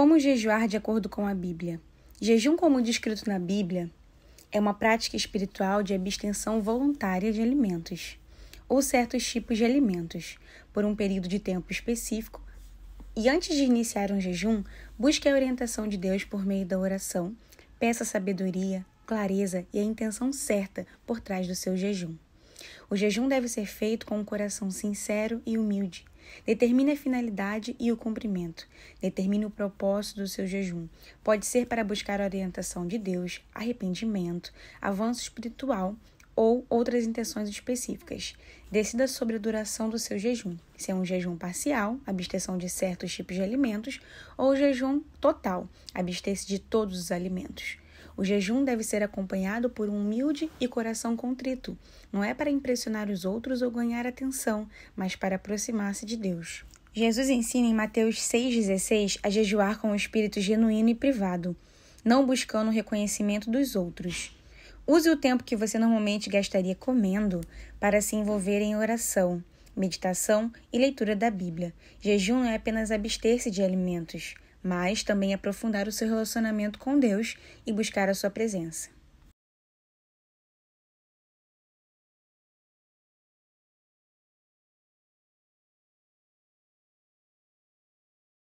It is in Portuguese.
Como jejuar de acordo com a Bíblia? Jejum, como descrito na Bíblia, é uma prática espiritual de abstenção voluntária de alimentos ou certos tipos de alimentos por um período de tempo específico. E antes de iniciar um jejum, busque a orientação de Deus por meio da oração, peça sabedoria, clareza e a intenção certa por trás do seu jejum. O jejum deve ser feito com um coração sincero e humilde, Determine a finalidade e o cumprimento. Determine o propósito do seu jejum. Pode ser para buscar a orientação de Deus, arrependimento, avanço espiritual ou outras intenções específicas. Decida sobre a duração do seu jejum, se é um jejum parcial, abstenção de certos tipos de alimentos, ou jejum total, abster-se de todos os alimentos. O jejum deve ser acompanhado por um humilde e coração contrito. Não é para impressionar os outros ou ganhar atenção, mas para aproximar-se de Deus. Jesus ensina em Mateus 6,16 a jejuar com o espírito genuíno e privado, não buscando o reconhecimento dos outros. Use o tempo que você normalmente gastaria comendo para se envolver em oração, meditação e leitura da Bíblia. Jejum não é apenas abster-se de alimentos, mas também aprofundar o seu relacionamento com Deus e buscar a sua presença.